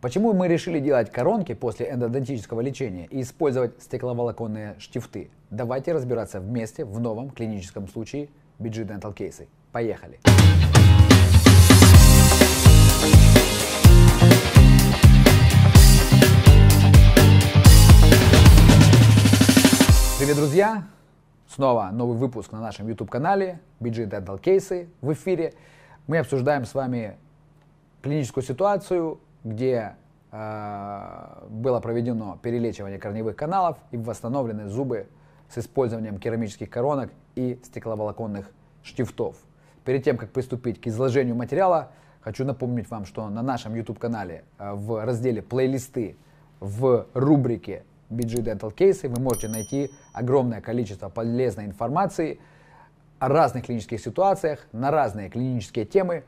Почему мы решили делать коронки после эндодонтического лечения и использовать стекловолоконные штифты? Давайте разбираться вместе в новом клиническом случае BG Dental Cases. Поехали! Привет, друзья! Снова новый выпуск на нашем YouTube-канале BG Dental Cases в эфире. Мы обсуждаем с вами клиническую ситуацию где э, было проведено перелечивание корневых каналов и восстановлены зубы с использованием керамических коронок и стекловолоконных штифтов. Перед тем, как приступить к изложению материала, хочу напомнить вам, что на нашем YouTube-канале а, в разделе «Плейлисты» в рубрике BG Dental Cases вы можете найти огромное количество полезной информации о разных клинических ситуациях, на разные клинические темы,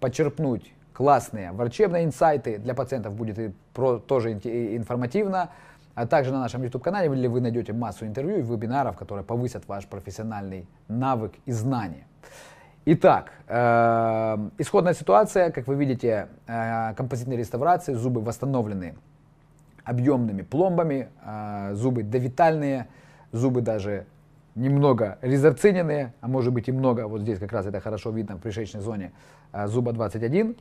подчерпнуть классные. Врачебные инсайты для пациентов будет и про, тоже информативно. А также на нашем YouTube-канале вы найдете массу интервью и вебинаров, которые повысят ваш профессиональный навык и знания. Итак, э, исходная ситуация, как вы видите, э, композитные реставрации, зубы восстановлены объемными пломбами, э, зубы довитальные, зубы даже немного резорциненные, а может быть и много, вот здесь как раз это хорошо видно в пришечной зоне, э, зуба 21.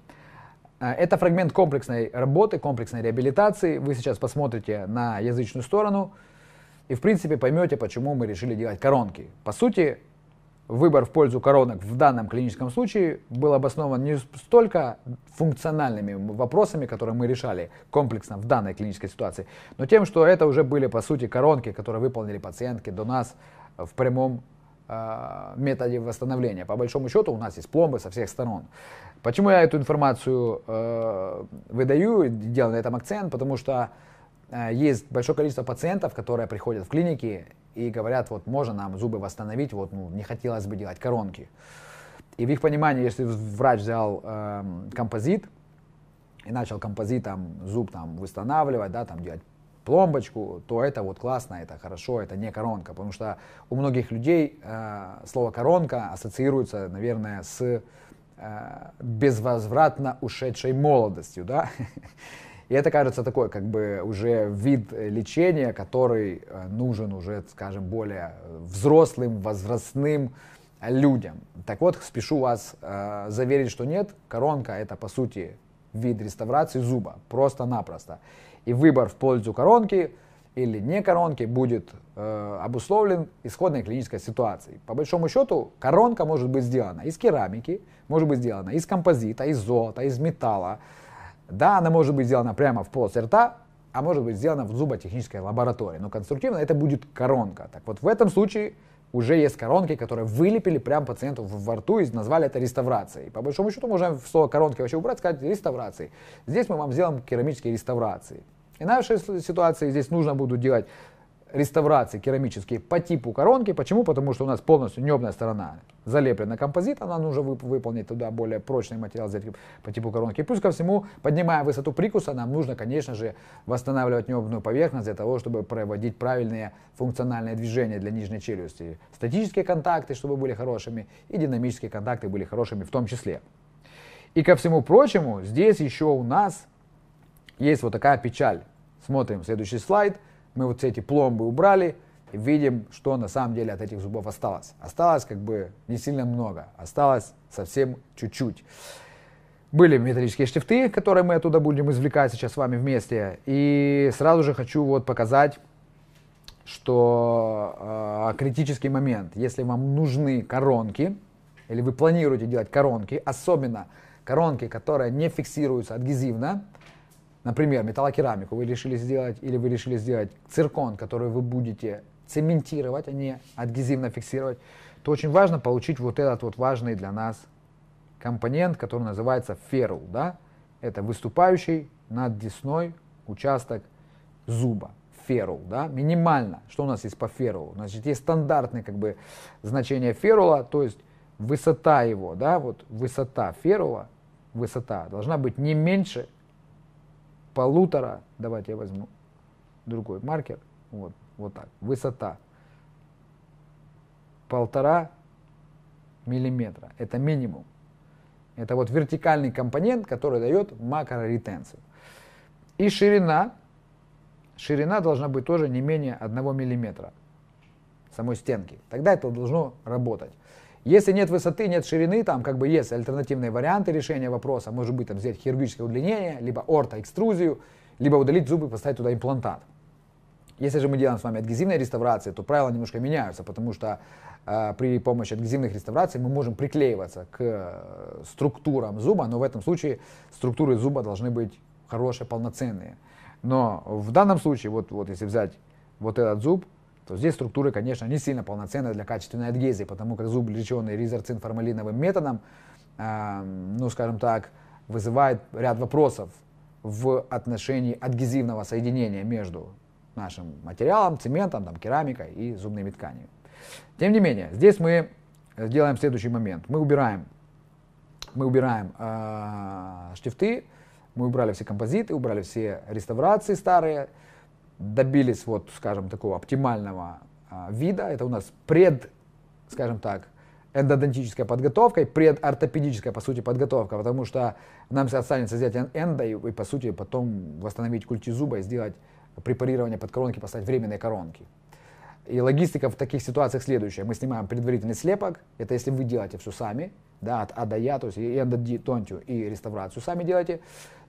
А, это фрагмент комплексной работы, комплексной реабилитации. Вы сейчас посмотрите на язычную сторону и, в принципе, поймете, почему мы решили делать коронки. По сути, выбор в пользу коронок в данном клиническом случае был обоснован не столько функциональными вопросами, которые мы решали комплексно в данной клинической ситуации, но тем, что это уже были, по сути, коронки, которые выполнили пациентки до нас в прямом Э, методе восстановления. По большому счету у нас есть пломбы со всех сторон. Почему я эту информацию э, выдаю и делаю на этом акцент? Потому что э, есть большое количество пациентов, которые приходят в клиники и говорят, вот можно нам зубы восстановить, вот ну, не хотелось бы делать коронки. И в их понимании, если врач взял э, композит и начал композитом зуб там восстанавливать, да, там делать пломбочку, то это вот классно, это хорошо, это не коронка. Потому что у многих людей э, слово коронка ассоциируется, наверное, с э, безвозвратно ушедшей молодостью, да? И это кажется такой, как бы уже вид э, лечения, который э, нужен уже, скажем, более взрослым, возрастным людям. Так вот, спешу вас э, заверить, что нет, коронка это по сути вид реставрации зуба, просто-напросто. И выбор в пользу коронки или не коронки будет э, обусловлен исходной клинической ситуацией. По большому счету, коронка может быть сделана из керамики, может быть сделана из композита, из золота, из металла. Да, она может быть сделана прямо в полости рта, а может быть сделана в зуботехнической лаборатории. Но конструктивно это будет коронка. Так вот, в этом случае уже есть коронки, которые вылепили прямо пациенту во рту и назвали это реставрацией. По большому счету можем слово коронки вообще убрать, сказать реставрации. Здесь мы вам сделаем керамические реставрации. И в нашей ситуации здесь нужно будут делать реставрации керамические по типу коронки. Почему? Потому что у нас полностью небная сторона залеплена композитом, нам нужно выполнить туда более прочный материал по типу коронки. плюс ко всему, поднимая высоту прикуса, нам нужно, конечно же, восстанавливать небную поверхность для того, чтобы проводить правильные функциональные движения для нижней челюсти. Статические контакты, чтобы были хорошими, и динамические контакты были хорошими в том числе. И ко всему прочему, здесь еще у нас есть вот такая печаль. Смотрим следующий слайд. Мы вот эти пломбы убрали и видим, что на самом деле от этих зубов осталось. Осталось как бы не сильно много, осталось совсем чуть-чуть. Были металлические штифты, которые мы оттуда будем извлекать сейчас с вами вместе. И сразу же хочу вот показать, что э, критический момент. Если вам нужны коронки, или вы планируете делать коронки, особенно коронки, которые не фиксируются адгезивно, например, металлокерамику вы решили сделать, или вы решили сделать циркон, который вы будете цементировать, а не адгезивно фиксировать, то очень важно получить вот этот вот важный для нас компонент, который называется ферул. Да? Это выступающий над десной участок зуба ферул, да, минимально. Что у нас есть по ферулу? Значит, есть стандартные как бы значения ферула, то есть высота его, да, вот высота ферула, высота должна быть не меньше полутора, давайте я возьму другой маркер, вот, вот так, высота полтора миллиметра, это минимум. Это вот вертикальный компонент, который дает макроретенцию. И ширина, ширина должна быть тоже не менее 1 миллиметра самой стенки. Тогда это должно работать. Если нет высоты, нет ширины, там как бы есть альтернативные варианты решения вопроса. Может быть, там взять хирургическое удлинение, либо ортоэкструзию, либо удалить зубы и поставить туда имплантат. Если же мы делаем с вами адгезивные реставрации, то правила немножко меняются, потому что э, при помощи адгезивных реставраций мы можем приклеиваться к э, структурам зуба, но в этом случае структуры зуба должны быть хорошие, полноценные. Но в данном случае, вот, вот если взять вот этот зуб, то здесь структуры, конечно, не сильно полноценны для качественной адгезии, потому как зуб, леченный ризорцинформалиновым методом, э, ну, скажем так, вызывает ряд вопросов в отношении адгезивного соединения между нашим материалом, цементом, там, керамикой и зубными тканями. Тем не менее, здесь мы делаем следующий момент. Мы убираем, мы убираем э, штифты, мы убрали все композиты, убрали все реставрации старые, добились, вот, скажем, такого оптимального а, вида. Это у нас пред, скажем так, эндодонтическая подготовка и предортопедическая, по сути, подготовка, потому что нам останется взять эндо и, и, по сути, потом восстановить культи зуба и сделать препарирование под коронки поставить временные коронки. И логистика в таких ситуациях следующая. Мы снимаем предварительный слепок, это если вы делаете все сами, да, от А до Я, то есть и эндодонтию, и реставрацию сами делаете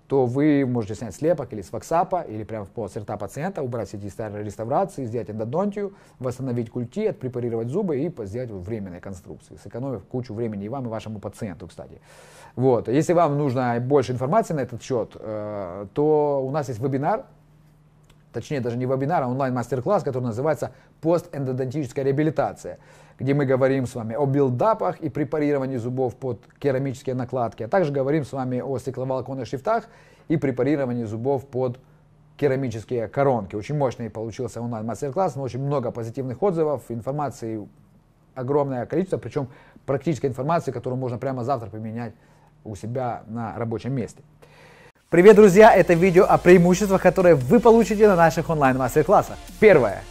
то вы можете снять слепок или с ваксапа, или прямо по рта пациента, убрать все эти старые реставрации, сделать эндодонтию, восстановить культи, отпрепарировать зубы и сделать временные конструкции, сэкономив кучу времени и вам, и вашему пациенту, кстати. Вот. Если вам нужно больше информации на этот счет, э, то у нас есть вебинар точнее даже не вебинар, а онлайн-мастер-класс, который называется «Постэндодонтическая реабилитация», где мы говорим с вами о билдапах и препарировании зубов под керамические накладки, а также говорим с вами о стекловолоконных шрифтах и препарировании зубов под керамические коронки. Очень мощный получился онлайн-мастер-класс, очень много позитивных отзывов, информации огромное количество, причем практической информации, которую можно прямо завтра применять у себя на рабочем месте. Привет, друзья! Это видео о преимуществах, которые вы получите на наших онлайн-мастер-классах. Первое.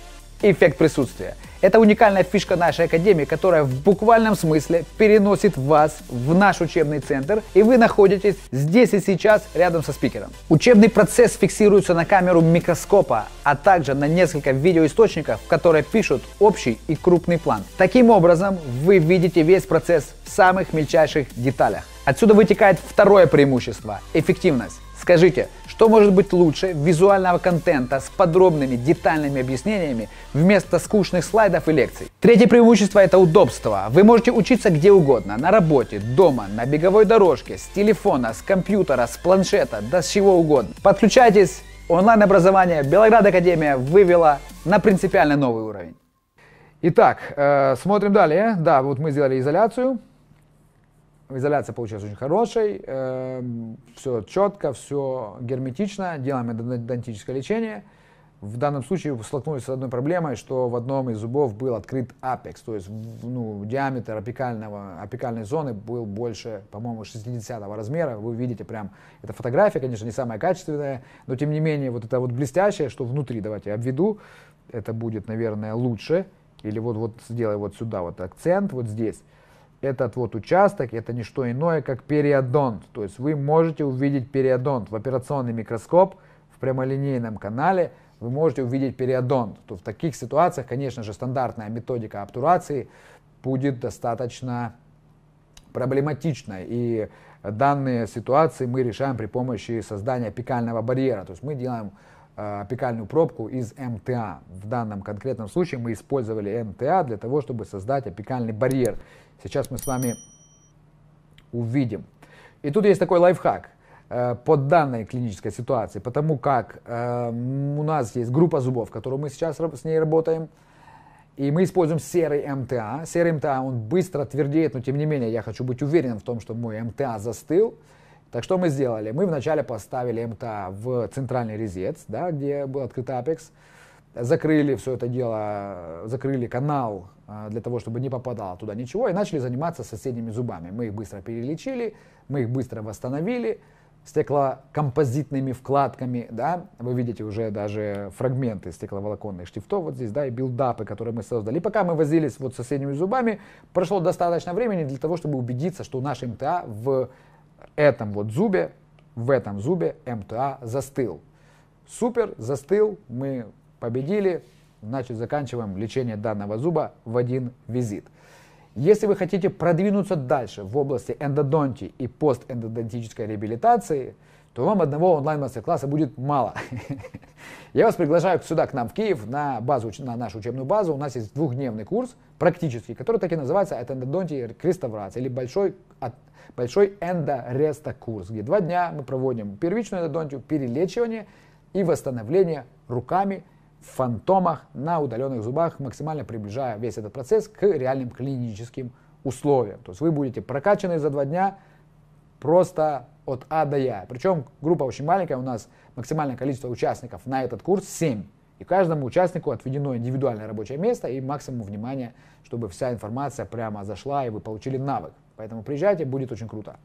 Эффект присутствия. Это уникальная фишка нашей академии, которая в буквальном смысле переносит вас в наш учебный центр, и вы находитесь здесь и сейчас рядом со спикером. Учебный процесс фиксируется на камеру микроскопа, а также на несколько видеоисточников, которые пишут общий и крупный план. Таким образом, вы видите весь процесс в самых мельчайших деталях. Отсюда вытекает второе преимущество – эффективность. Скажите, что может быть лучше визуального контента с подробными детальными объяснениями вместо скучных слайдов и лекций? Третье преимущество – это удобство. Вы можете учиться где угодно – на работе, дома, на беговой дорожке, с телефона, с компьютера, с планшета, да с чего угодно. Подключайтесь, онлайн-образование Белоград Академия вывела на принципиально новый уровень. Итак, э, смотрим далее. Да, вот мы сделали изоляцию изоляция получилась очень хорошей, э, эм, все четко, все герметично, делаем эндодонтическое лечение. В данном случае столкнулись с одной проблемой, что в одном из зубов был открыт апекс, то есть ну, диаметр апикального, апикальной зоны был больше, по-моему, 60 размера. Вы видите прям, это фотография, конечно, не самая качественная, но тем не менее вот это вот блестящее, что внутри, давайте обведу, это будет, наверное, лучше. Или вот, вот сделай вот сюда вот акцент, вот здесь этот вот участок это не что иное, как периодонт. То есть вы можете увидеть периодонт в операционный микроскоп, в прямолинейном канале вы можете увидеть периодонт. То в таких ситуациях, конечно же, стандартная методика обтурации будет достаточно проблематичной. И данные ситуации мы решаем при помощи создания пекального барьера. То есть мы делаем а, пекальную пробку из МТА. В данном конкретном случае мы использовали МТА для того, чтобы создать опекальный барьер. Сейчас мы с вами увидим. И тут есть такой лайфхак э, по данной клинической ситуации, потому как э, у нас есть группа зубов, которую мы сейчас с ней работаем, и мы используем серый МТА. Серый МТА, он быстро твердеет, но тем не менее я хочу быть уверен в том, что мой МТА застыл. Так что мы сделали? Мы вначале поставили МТА в центральный резец, да, где был открыт Apex, закрыли все это дело, закрыли канал э, для того, чтобы не попадало туда ничего, и начали заниматься соседними зубами. Мы их быстро перелечили, мы их быстро восстановили, стеклокомпозитными вкладками, да, вы видите уже даже фрагменты стекловолоконных штифтов вот здесь, да, и билдапы, которые мы создали. И пока мы возились вот с соседними зубами, прошло достаточно времени для того, чтобы убедиться, что наш МТА в этом вот зубе, в этом зубе МТА застыл. Супер, застыл, мы победили, значит заканчиваем лечение данного зуба в один визит. Если вы хотите продвинуться дальше в области эндодонтии и постэндодонтической реабилитации – то вам одного онлайн-мастер-класса будет мало. Я вас приглашаю сюда, к нам в Киев, на, базу, на нашу учебную базу. У нас есть двухдневный курс, практический, который так и называется это «Эндодонтия реставрация» или «Большой, от, большой эндореста курс», где два дня мы проводим первичную эндодонтию, перелечивание и восстановление руками в фантомах на удаленных зубах, максимально приближая весь этот процесс к реальным клиническим условиям. То есть вы будете прокачаны за два дня, просто от А до Я. Причем группа очень маленькая, у нас максимальное количество участников на этот курс 7. И каждому участнику отведено индивидуальное рабочее место и максимум внимания, чтобы вся информация прямо зашла и вы получили навык. Поэтому приезжайте, будет очень круто.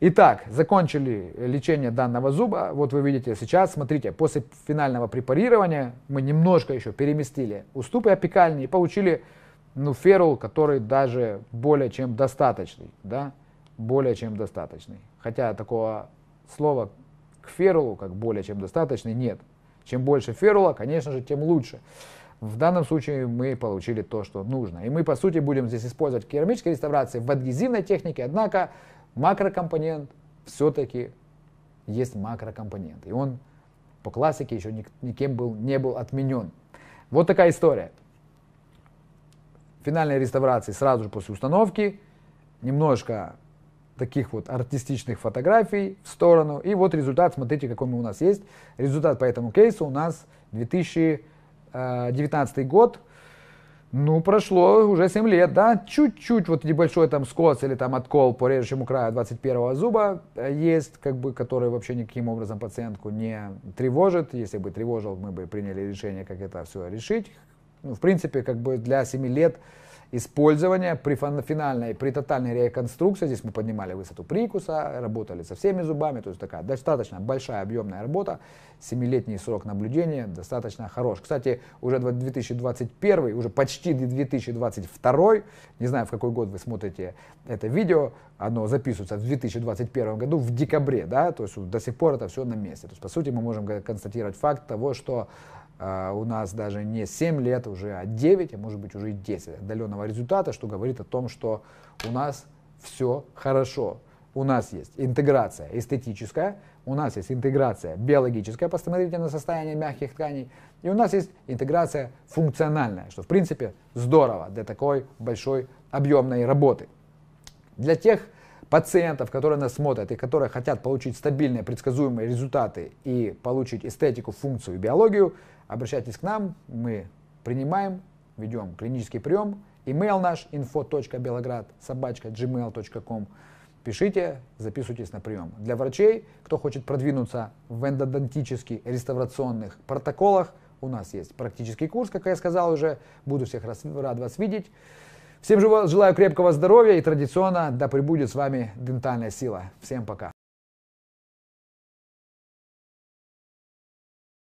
Итак, закончили лечение данного зуба. Вот вы видите сейчас, смотрите, после финального препарирования мы немножко еще переместили уступы опекальные и получили ну, ферул, который даже более чем достаточный. Да? более чем достаточный. Хотя такого слова к ферулу, как более чем достаточный, нет. Чем больше ферула, конечно же, тем лучше. В данном случае мы получили то, что нужно. И мы, по сути, будем здесь использовать в керамической реставрации в адгезивной технике, однако макрокомпонент все-таки есть макрокомпонент. И он по классике еще никем был, не был отменен. Вот такая история. Финальной реставрации сразу же после установки. Немножко таких вот артистичных фотографий в сторону. И вот результат, смотрите, какой у нас есть. Результат по этому кейсу у нас 2019 э, год. Ну, прошло уже 7 лет, да, чуть-чуть вот небольшой там скос или там откол по режущему краю 21 зуба э, есть, как бы, который вообще никаким образом пациентку не тревожит. Если бы тревожил, мы бы приняли решение, как это все решить. Ну, в принципе, как бы для 7 лет использования при финальной, при тотальной реконструкции, здесь мы поднимали высоту прикуса, работали со всеми зубами, то есть такая достаточно большая объемная работа, семилетний срок наблюдения достаточно хорош. Кстати, уже 2021, уже почти 2022, не знаю, в какой год вы смотрите это видео, оно записывается в 2021 году, в декабре, да, то есть до сих пор это все на месте. То есть, по сути, мы можем констатировать факт того, что а, у нас даже не 7 лет уже, а 9, а может быть уже и 10 отдаленного результата, что говорит о том, что у нас все хорошо. У нас есть интеграция эстетическая, у нас есть интеграция биологическая, посмотрите на состояние мягких тканей, и у нас есть интеграция функциональная, что в принципе здорово для такой большой объемной работы. Для тех пациентов, которые нас смотрят и которые хотят получить стабильные, предсказуемые результаты и получить эстетику, функцию и биологию, Обращайтесь к нам, мы принимаем, ведем клинический прием. Email наш info.белоград собачка gmail.com. Пишите, записывайтесь на прием. Для врачей, кто хочет продвинуться в эндодонтических реставрационных протоколах, у нас есть практический курс, как я сказал уже. Буду всех рад вас видеть. Всем желаю крепкого здоровья и традиционно да пребудет с вами дентальная сила. Всем пока.